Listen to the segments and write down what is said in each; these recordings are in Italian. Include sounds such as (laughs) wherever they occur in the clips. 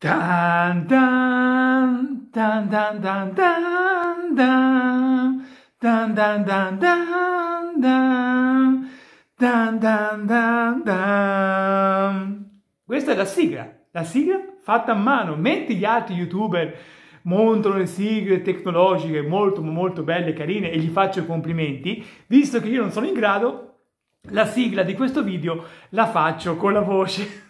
Dan dan dan dan dan dan dan dan dan dan dan dan dan dan dan dan Questa è la sigla, la sigla fatta a mano, mentre gli altri youtuber montano le sigle tecnologiche molto molto belle e carine e gli faccio complimenti, visto che io non sono in grado, la sigla di questo video la faccio con la voce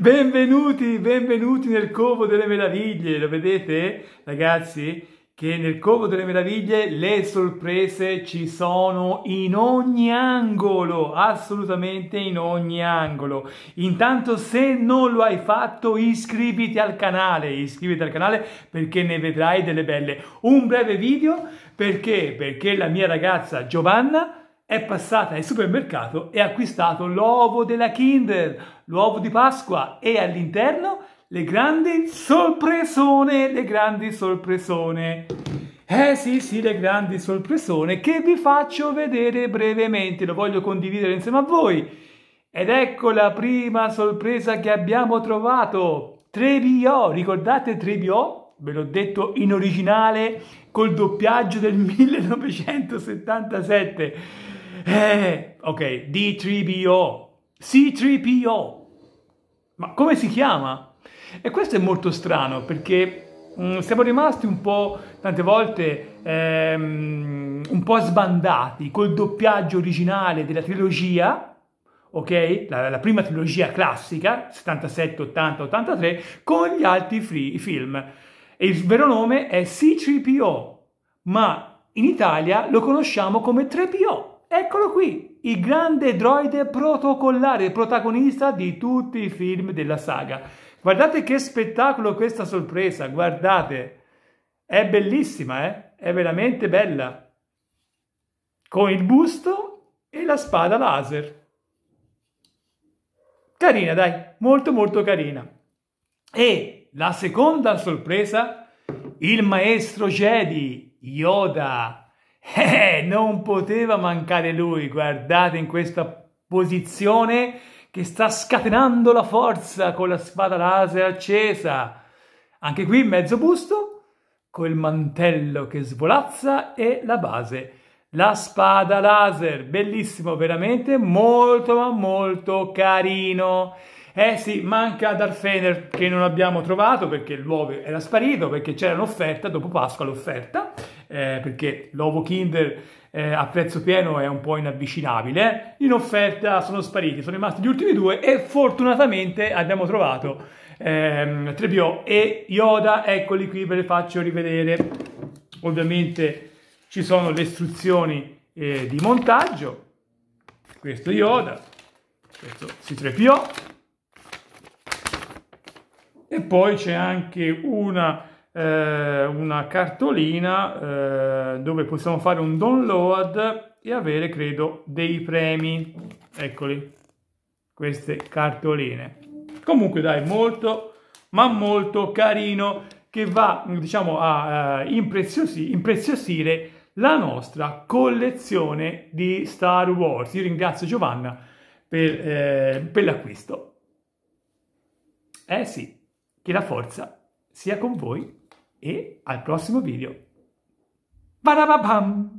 benvenuti, benvenuti nel Covo delle Meraviglie, lo vedete ragazzi? Che nel Covo delle Meraviglie le sorprese ci sono in ogni angolo, assolutamente in ogni angolo. Intanto se non lo hai fatto iscriviti al canale, iscriviti al canale perché ne vedrai delle belle. Un breve video perché? Perché la mia ragazza Giovanna è passata al supermercato e ha acquistato l'uovo della Kinder, l'uovo di Pasqua e all'interno le grandi sorpresone, le grandi sorpresone. Eh sì, sì, le grandi sorpresone che vi faccio vedere brevemente, lo voglio condividere insieme a voi. Ed ecco la prima sorpresa che abbiamo trovato. Trebiò, ricordate Trebiò? Ve l'ho detto in originale col doppiaggio del 1977. (laughs) Eh, ok, d 3 po C3PO. Ma come si chiama? E questo è molto strano perché mh, mm, siamo rimasti un po', tante volte, ehm, un po' sbandati col doppiaggio originale della trilogia, ok? La, la prima trilogia classica, 77, 80, 83, con gli altri free, film. E il vero nome è C3PO, ma in Italia lo conosciamo come 3PO. Eccolo qui, il grande droide protocollare, protagonista di tutti i film della saga. Guardate che spettacolo questa sorpresa, guardate. È bellissima, eh? È veramente bella. Con il busto e la spada laser. Carina, dai, molto molto carina. E la seconda sorpresa, il maestro Jedi, Yoda eh, non poteva mancare lui, guardate in questa posizione che sta scatenando la forza con la spada laser accesa. Anche qui mezzo busto, col mantello che svolazza e la base. La spada laser, bellissimo veramente, molto ma molto carino. Eh sì, manca Darth che non abbiamo trovato perché l'uovo era sparito, perché c'era l'offerta, dopo Pasqua l'offerta eh, perché l'ovo Kinder eh, a prezzo pieno è un po' inavvicinabile, in offerta sono spariti, sono rimasti gli ultimi due e fortunatamente abbiamo trovato ehm, Trebio e Yoda, eccoli qui, ve li faccio rivedere. Ovviamente ci sono le istruzioni eh, di montaggio, questo Yoda, questo C3PO, e poi c'è anche una eh, una cartolina eh, dove possiamo fare un download e avere credo dei premi eccoli queste cartoline comunque dai molto ma molto carino che va diciamo a eh, impreziosire, impreziosire la nostra collezione di Star Wars io ringrazio Giovanna per, eh, per l'acquisto eh sì che la forza sia con voi e al prossimo video. bam!